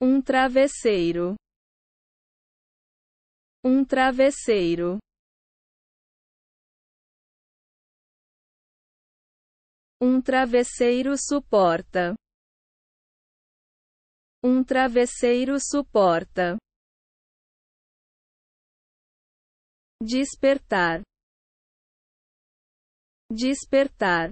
Um travesseiro. Um travesseiro. Um travesseiro suporta. Um travesseiro suporta. Despertar. Despertar.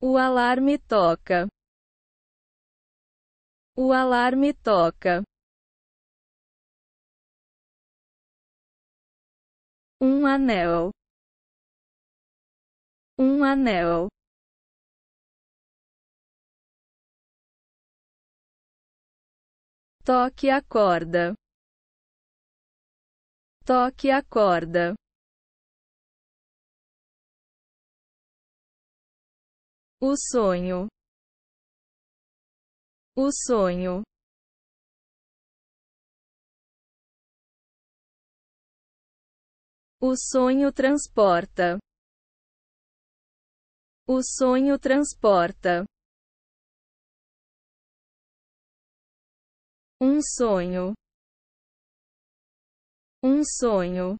O alarme toca. O alarme toca. Um anel. Um anel. Toque a corda. Toque a corda. O sonho. O sonho. O sonho transporta. O sonho transporta. Um sonho. Um sonho.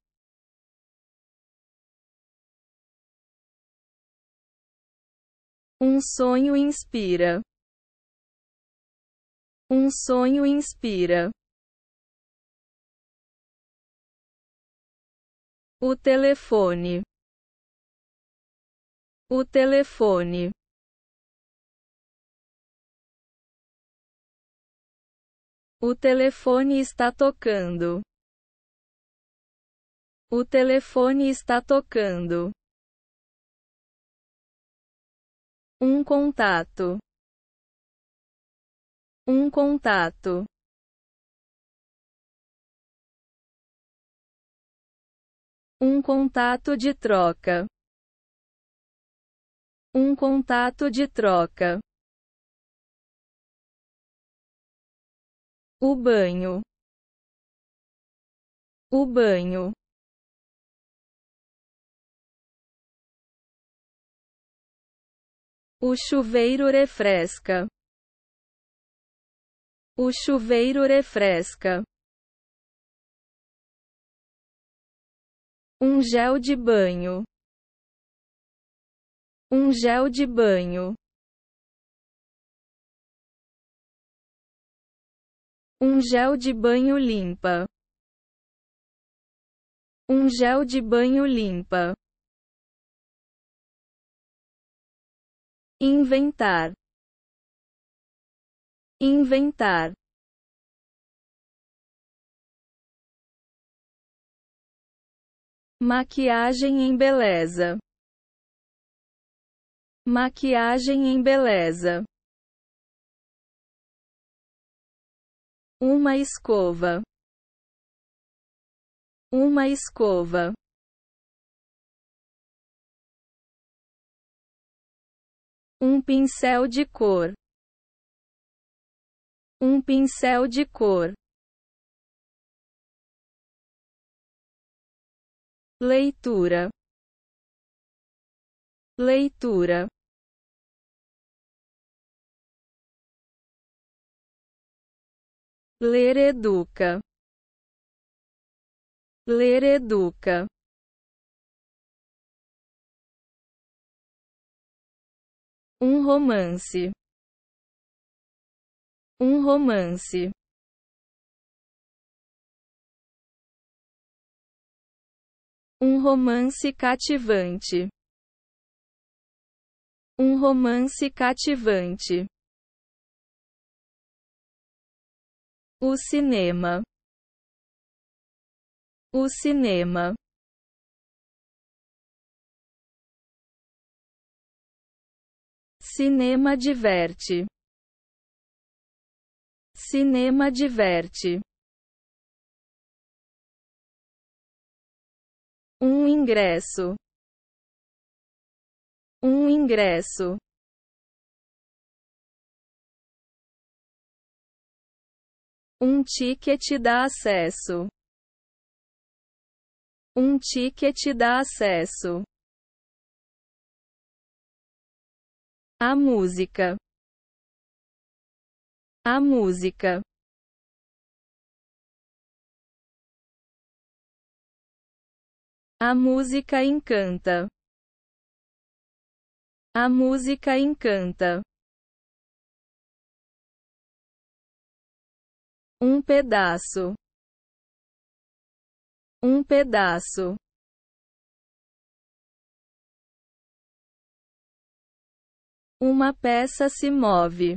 Um sonho inspira. Um sonho inspira. O telefone. O telefone. O telefone está tocando. O telefone está tocando. Um contato. Um contato. Um contato de troca. Um contato de troca. O banho. O banho. O chuveiro refresca. O chuveiro refresca. Um gel de banho. Um gel de banho. Um gel de banho limpa. Um gel de banho limpa. inventar, inventar. Maquiagem em beleza. Maquiagem em beleza. Uma escova. Uma escova. Um pincel de cor. Um pincel de cor. Leitura. Leitura. Ler educa. Ler educa. Um romance. Um romance. Um romance cativante. Um romance cativante. O cinema. O cinema. Cinema diverte. Cinema diverte. Um ingresso. Um ingresso. Um ticket dá acesso. Um ticket dá acesso. A música. A música. A música encanta. A música encanta. Um pedaço. Um pedaço. Uma peça se move.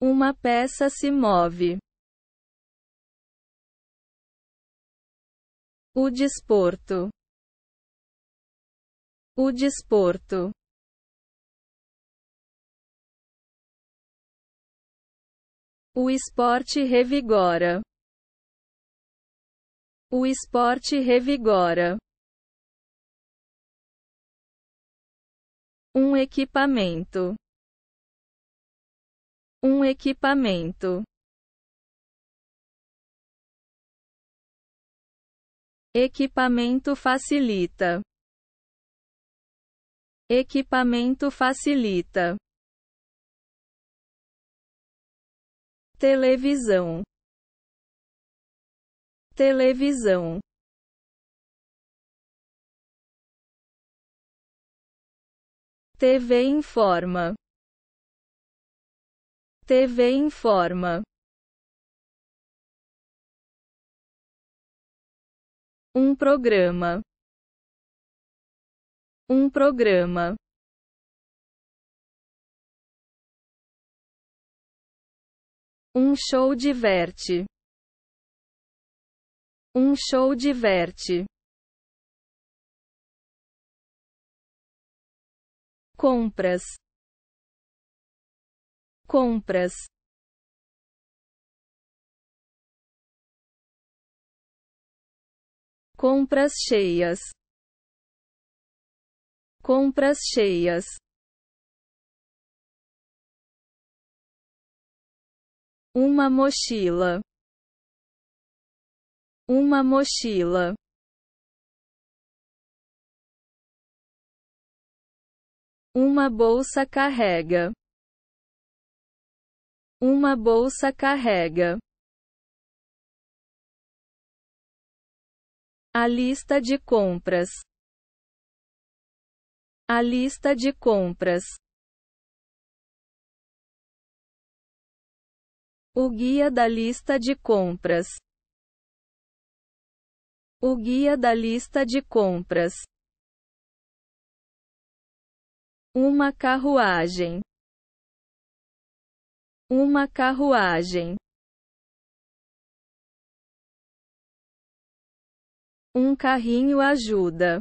Uma peça se move. O desporto. O desporto. O esporte revigora. O esporte revigora. Um equipamento. Um equipamento. Equipamento facilita. Equipamento facilita. Televisão. Televisão. TV Informa. TV Informa. Um programa. Um programa. Um show diverte. Um show diverte. compras, compras. Compras cheias. Compras cheias. Uma mochila. Uma mochila. Uma bolsa carrega. Uma bolsa carrega. A lista de compras. A lista de compras. O guia da lista de compras. O guia da lista de compras. Uma carruagem. Uma carruagem. Um carrinho ajuda.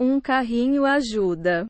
Um carrinho ajuda.